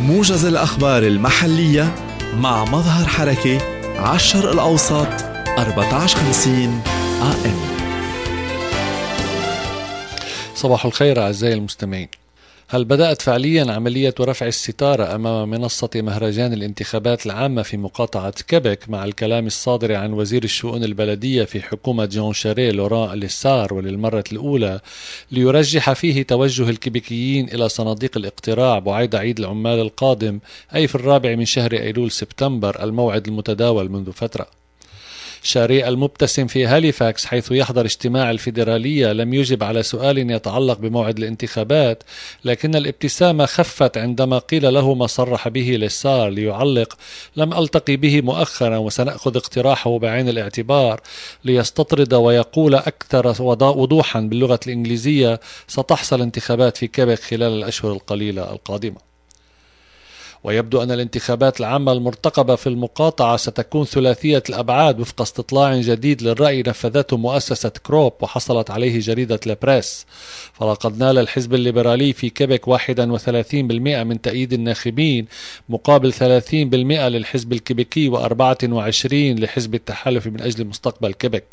موجز الأخبار المحلية مع مظهر حركة عشر الأوساط الأوسط 1450 AM صباح الخير أعزائي المستمعين هل بدأت فعليا عملية رفع الستارة أمام منصة مهرجان الانتخابات العامة في مقاطعة كيبك مع الكلام الصادر عن وزير الشؤون البلدية في حكومة جون شاري لوران ليسار وللمرة الأولى ليرجح فيه توجه الكيبيكيين إلى صناديق الاقتراع بعيد عيد العمال القادم أي في الرابع من شهر أيلول سبتمبر الموعد المتداول منذ فترة شاري المبتسم في هاليفاكس حيث يحضر اجتماع الفيدرالية لم يجب على سؤال يتعلق بموعد الانتخابات لكن الابتسامة خفت عندما قيل له ما صرح به لسار ليعلق لم ألتقي به مؤخرا وسنأخذ اقتراحه بعين الاعتبار ليستطرد ويقول أكثر وضوحا باللغة الإنجليزية ستحصل انتخابات في كيبك خلال الأشهر القليلة القادمة ويبدو أن الانتخابات العامة المرتقبة في المقاطعة ستكون ثلاثية الأبعاد وفق استطلاع جديد للرأي نفذته مؤسسة كروب وحصلت عليه جريدة لبريس فلقد نال الحزب الليبرالي في كيبك 31% من تأييد الناخبين مقابل 30% للحزب الكيبيكي و24 لحزب التحالف من أجل مستقبل كيبك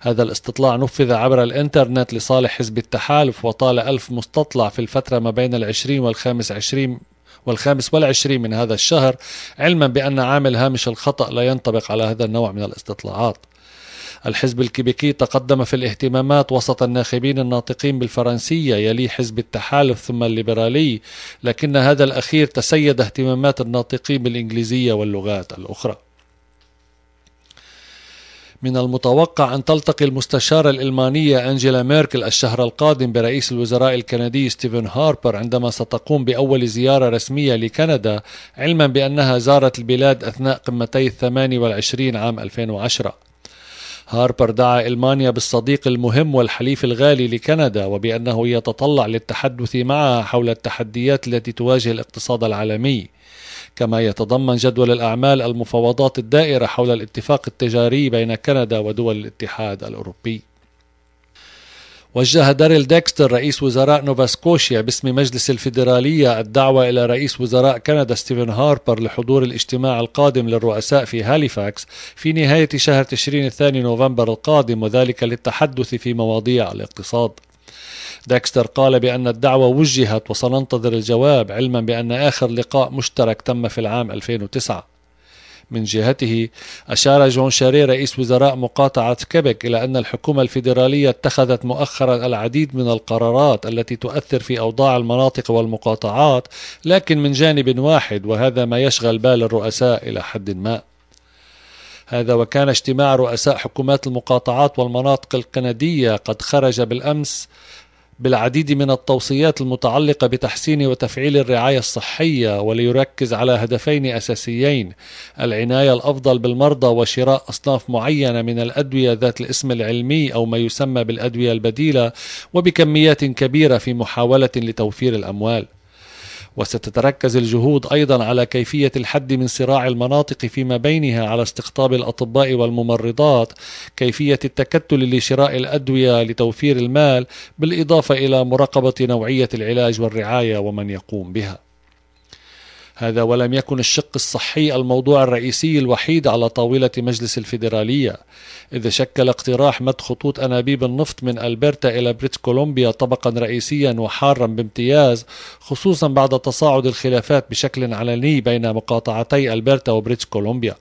هذا الاستطلاع نفذ عبر الانترنت لصالح حزب التحالف وطال ألف مستطلع في الفترة ما بين العشرين والخامس عشرين والخامس والعشرين من هذا الشهر علما بأن عامل هامش الخطأ لا ينطبق على هذا النوع من الاستطلاعات الحزب الكيبيكي تقدم في الاهتمامات وسط الناخبين الناطقين بالفرنسية يلي حزب التحالف ثم الليبرالي لكن هذا الأخير تسيد اهتمامات الناطقين بالإنجليزية واللغات الأخرى من المتوقع أن تلتقي المستشارة الألمانية أنجيلا ميركل الشهر القادم برئيس الوزراء الكندي ستيفن هاربر عندما ستقوم بأول زيارة رسمية لكندا علما بأنها زارت البلاد أثناء قمتي الثماني والعشرين عام 2010 هاربر دعا ألمانيا بالصديق المهم والحليف الغالي لكندا وبأنه يتطلع للتحدث معها حول التحديات التي تواجه الاقتصاد العالمي كما يتضمن جدول الأعمال المفاوضات الدائرة حول الاتفاق التجاري بين كندا ودول الاتحاد الأوروبي وجه داريل ديكستر رئيس وزراء نوفا سكوشيا باسم مجلس الفيدرالية الدعوة إلى رئيس وزراء كندا ستيفن هاربر لحضور الاجتماع القادم للرؤساء في هاليفاكس في نهاية شهر تشرين الثاني نوفمبر القادم وذلك للتحدث في مواضيع الاقتصاد داكستر قال بأن الدعوة وجهت وسننتظر الجواب علما بأن آخر لقاء مشترك تم في العام 2009 من جهته أشار جون شاري رئيس وزراء مقاطعة كيبك إلى أن الحكومة الفيدرالية اتخذت مؤخرا العديد من القرارات التي تؤثر في أوضاع المناطق والمقاطعات لكن من جانب واحد وهذا ما يشغل بال الرؤساء إلى حد ما هذا وكان اجتماع رؤساء حكومات المقاطعات والمناطق الكندية قد خرج بالأمس بالعديد من التوصيات المتعلقة بتحسين وتفعيل الرعاية الصحية وليركز على هدفين أساسيين العناية الأفضل بالمرضى وشراء أصناف معينة من الأدوية ذات الاسم العلمي أو ما يسمى بالأدوية البديلة وبكميات كبيرة في محاولة لتوفير الأموال وستتركز الجهود أيضا على كيفية الحد من صراع المناطق فيما بينها على استقطاب الأطباء والممرضات كيفية التكتل لشراء الأدوية لتوفير المال بالإضافة إلى مراقبة نوعية العلاج والرعاية ومن يقوم بها هذا ولم يكن الشق الصحي الموضوع الرئيسي الوحيد على طاولة مجلس الفيدرالية إذ شكل اقتراح مد خطوط أنابيب النفط من ألبرتا إلى بريت كولومبيا طبقا رئيسيا وحارا بامتياز خصوصا بعد تصاعد الخلافات بشكل علني بين مقاطعتي ألبرتا وبريت كولومبيا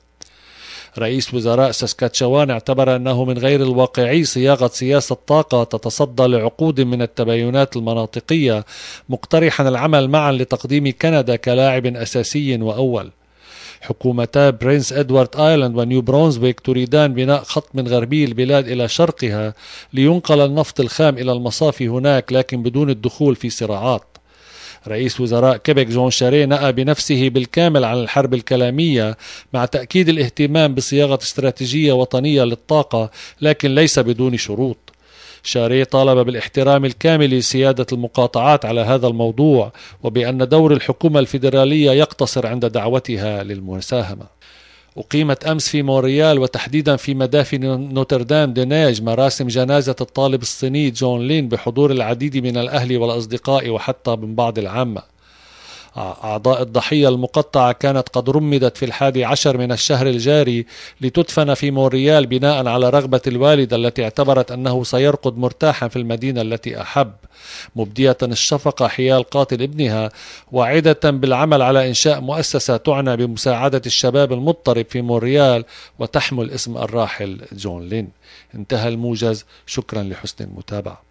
رئيس وزراء ساسكاتشوان اعتبر أنه من غير الواقعي صياغة سياسة طاقة تتصدى لعقود من التباينات المناطقية مقترحا العمل معا لتقديم كندا كلاعب أساسي وأول حكومتا برنس ادوارد ايلاند ونيو برونزويك تريدان بناء خط من غربي البلاد الى شرقها لينقل النفط الخام الى المصافي هناك لكن بدون الدخول في صراعات رئيس وزراء كيبك جون شاري نأى بنفسه بالكامل عن الحرب الكلامية مع تأكيد الاهتمام بصياغة استراتيجية وطنية للطاقة لكن ليس بدون شروط شاري طالب بالاحترام الكامل لسيادة المقاطعات على هذا الموضوع وبأن دور الحكومة الفيدرالية يقتصر عند دعوتها للمساهمة أقيمت أمس في مونريال وتحديدا في مدافن نوتردام دينيج مراسم جنازة الطالب الصيني جون لين بحضور العديد من الأهل والأصدقاء وحتى من بعض العامة أعضاء الضحية المقطعة كانت قد رمدت في الحادي عشر من الشهر الجاري لتدفن في مونريال بناء على رغبة الوالدة التي اعتبرت أنه سيرقد مرتاحا في المدينة التي أحب مبدية الشفقة حيال قاتل ابنها واعدة بالعمل على إنشاء مؤسسة تعنى بمساعدة الشباب المضطرب في مونريال وتحمل اسم الراحل جون لين انتهى الموجز شكرا لحسن المتابعه